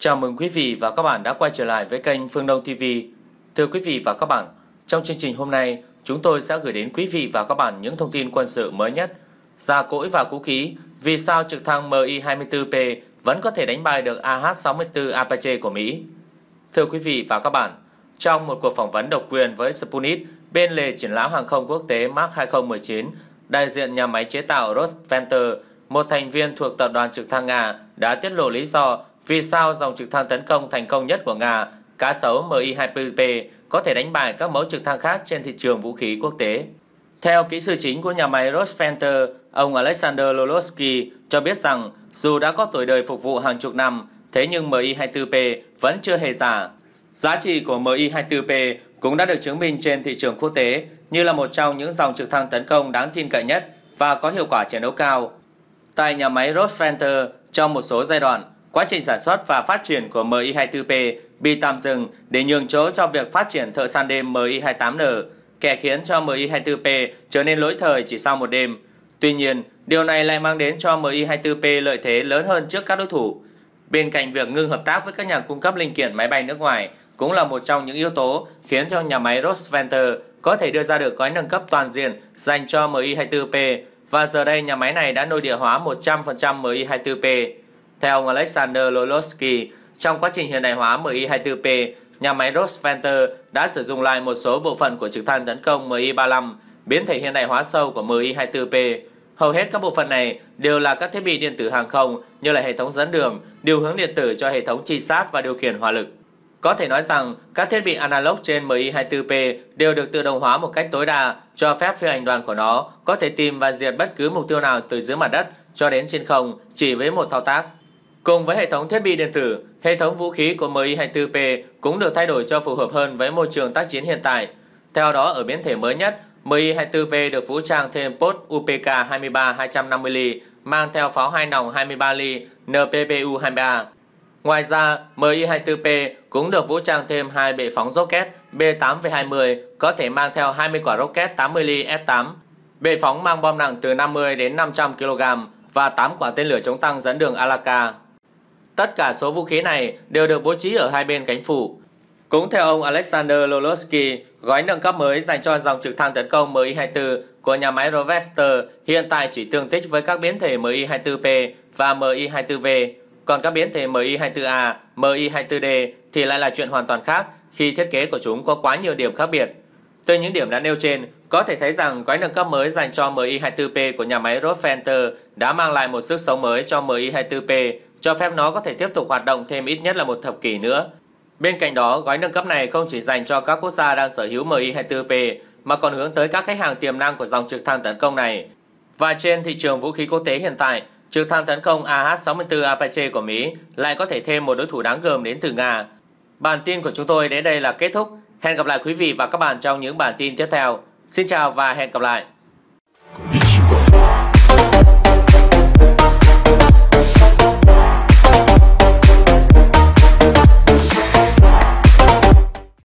Chào mừng quý vị và các bạn đã quay trở lại với kênh Phương Đông TV. Thưa quý vị và các bạn, trong chương trình hôm nay, chúng tôi sẽ gửi đến quý vị và các bạn những thông tin quân sự mới nhất. Gia cỗi và vũ khí, vì sao trực thăng Mi-24P vẫn có thể đánh bại được AH-64 Apache của Mỹ? Thưa quý vị và các bạn, trong một cuộc phỏng vấn độc quyền với Sputnik bên lề triển lãm hàng không quốc tế Mark 2019, đại diện nhà máy chế tạo Rosventer, một thành viên thuộc tập đoàn trực thăng Nga, đã tiết lộ lý do vì sao dòng trực thăng tấn công thành công nhất của Nga, cá sấu Mi-24P, có thể đánh bại các mẫu trực thăng khác trên thị trường vũ khí quốc tế? Theo kỹ sư chính của nhà máy Rosfenter, ông Alexander Lolosky cho biết rằng dù đã có tuổi đời phục vụ hàng chục năm, thế nhưng Mi-24P vẫn chưa hề giả. Giá trị của Mi-24P cũng đã được chứng minh trên thị trường quốc tế như là một trong những dòng trực thăng tấn công đáng tin cậy nhất và có hiệu quả chiến đấu cao. Tại nhà máy Rosfenter, trong một số giai đoạn, Quá trình sản xuất và phát triển của MI24P bị tạm dừng để nhường chỗ cho việc phát triển thợ săn đêm MI28N, kẻ khiến cho MI24P trở nên lỗi thời chỉ sau một đêm. Tuy nhiên, điều này lại mang đến cho MI24P lợi thế lớn hơn trước các đối thủ. Bên cạnh việc ngưng hợp tác với các nhà cung cấp linh kiện máy bay nước ngoài cũng là một trong những yếu tố khiến cho nhà máy Rosventer có thể đưa ra được gói nâng cấp toàn diện dành cho MI24P và giờ đây nhà máy này đã nội địa hóa 100% MI24P. Theo ông Alexander Lolosky, trong quá trình hiện đại hóa Mi-24P, nhà máy Rosventer đã sử dụng lại một số bộ phận của trực thăng tấn công Mi-35, biến thể hiện đại hóa sâu của Mi-24P. Hầu hết các bộ phận này đều là các thiết bị điện tử hàng không như là hệ thống dẫn đường, điều hướng điện tử cho hệ thống trinh sát và điều khiển hỏa lực. Có thể nói rằng các thiết bị analog trên Mi-24P đều được tự động hóa một cách tối đa, cho phép phi hành đoàn của nó có thể tìm và diệt bất cứ mục tiêu nào từ dưới mặt đất cho đến trên không chỉ với một thao tác. Cùng với hệ thống thiết bị điện tử, hệ thống vũ khí của Mi-24P cũng được thay đổi cho phù hợp hơn với môi trường tác chiến hiện tại. Theo đó, ở biến thể mới nhất, Mi-24P được vũ trang thêm post UPK-23-250mm mang theo pháo hai nòng 23 ly NPPU-23. Ngoài ra, Mi-24P cũng được vũ trang thêm hai bệ phóng rocket B8V20 có thể mang theo 20 quả rocket 80 ly S8, bệ phóng mang bom nặng từ 50 đến 500 kg và 8 quả tên lửa chống tăng dẫn đường Alaka. Tất cả số vũ khí này đều được bố trí ở hai bên cánh phủ. Cũng theo ông Alexander Lolosky, gói nâng cấp mới dành cho dòng trực thăng tấn công Mi-24 của nhà máy Rovester hiện tại chỉ tương thích với các biến thể Mi-24P và Mi-24V, còn các biến thể Mi-24A, Mi-24D thì lại là chuyện hoàn toàn khác khi thiết kế của chúng có quá nhiều điểm khác biệt. Từ những điểm đã nêu trên, có thể thấy rằng gói nâng cấp mới dành cho Mi-24P của nhà máy Rotfenter đã mang lại một sức sống mới cho Mi-24P cho phép nó có thể tiếp tục hoạt động thêm ít nhất là một thập kỷ nữa. Bên cạnh đó, gói nâng cấp này không chỉ dành cho các quốc gia đang sở hữu Mi-24P mà còn hướng tới các khách hàng tiềm năng của dòng trực thăng tấn công này. Và trên thị trường vũ khí quốc tế hiện tại, trực thăng tấn công AH-64 Apache của Mỹ lại có thể thêm một đối thủ đáng gờm đến từ Nga. Bản tin của chúng tôi đến đây là kết thúc. Hẹn gặp lại quý vị và các bạn trong những bản tin tiếp theo. Xin chào và hẹn gặp lại!